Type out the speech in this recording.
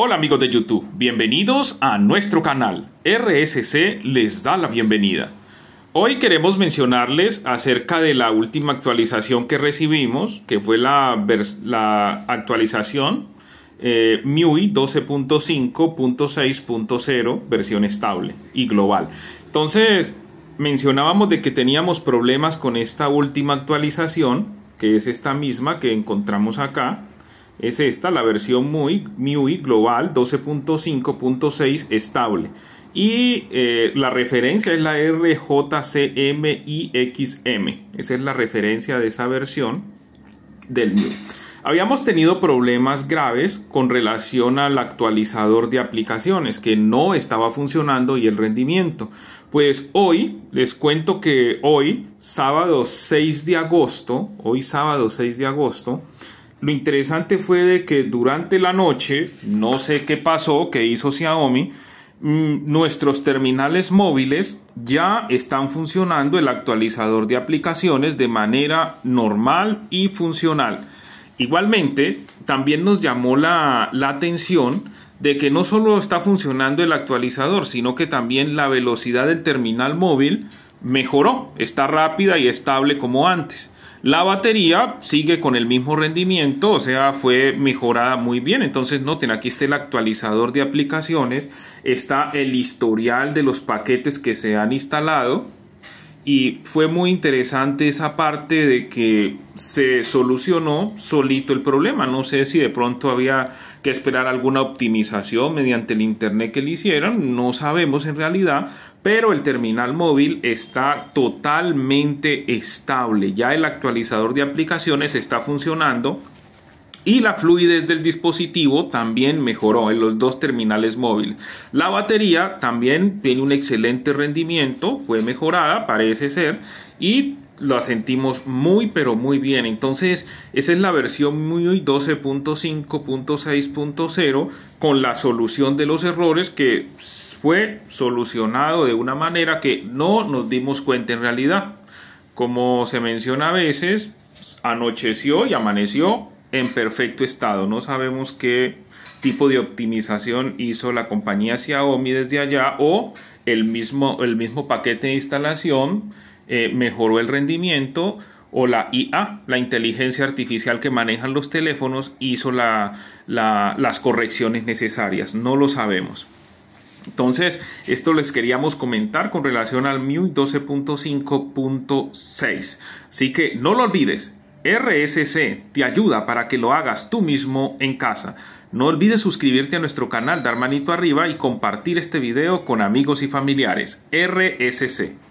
Hola amigos de YouTube, bienvenidos a nuestro canal. RSC les da la bienvenida. Hoy queremos mencionarles acerca de la última actualización que recibimos, que fue la, actualización eh, MIUI 12.5.6.0 versión estable y global. Entonces, mencionábamos de que teníamos problemas con esta última actualización, que es esta misma que encontramos acá es esta, la versión MUI, global 12.5.6 estable. Y eh, la referencia es la RJCMIXM. Esa es la referencia de esa versión del MUI. Habíamos tenido problemas graves con relación al actualizador de aplicaciones que no estaba funcionando y el rendimiento. Pues hoy les cuento que hoy, sábado 6 de agosto, hoy sábado 6 de agosto, lo interesante fue de que durante la noche, no sé qué pasó, que hizo Xiaomi, mm, nuestros terminales móviles ya están funcionando el actualizador de aplicaciones de manera normal y funcional. Igualmente, también nos llamó la, la, atención de que no solo está funcionando el actualizador, sino que también la velocidad del terminal móvil mejoró, está rápida y estable como antes. La batería sigue con el mismo rendimiento, o sea, fue mejorada muy bien. Entonces, noten, aquí está el actualizador de aplicaciones, está el historial de los paquetes que se han instalado y fue muy interesante esa parte de que se solucionó solito el problema. No sé si de pronto había que esperar alguna optimización mediante el internet que le hicieron, no sabemos en realidad, pero el terminal móvil está totalmente estable. Ya el actualizador de aplicaciones está funcionando y la fluidez del dispositivo también mejoró en los dos terminales móviles. La batería también tiene un excelente rendimiento, fue mejorada parece ser y la sentimos muy pero muy bien. Entonces esa es la versión muy 12.5.6.0 con la solución de los errores que fue solucionado de una manera que no nos dimos cuenta en realidad. Como se menciona a veces, anocheció y amaneció en perfecto estado. No sabemos qué tipo de optimización hizo la compañía Xiaomi desde allá o el mismo, el mismo paquete de instalación eh, mejoró el rendimiento o la IA, la inteligencia artificial que manejan los teléfonos, hizo las correcciones necesarias. No lo sabemos. Entonces, esto les queríamos comentar con relación al MIUI 12.5.6. Así que no lo olvides, RSC te ayuda para que lo hagas tú mismo en casa. No olvides suscribirte a nuestro canal, dar manito arriba y compartir este video con amigos y familiares. RSC.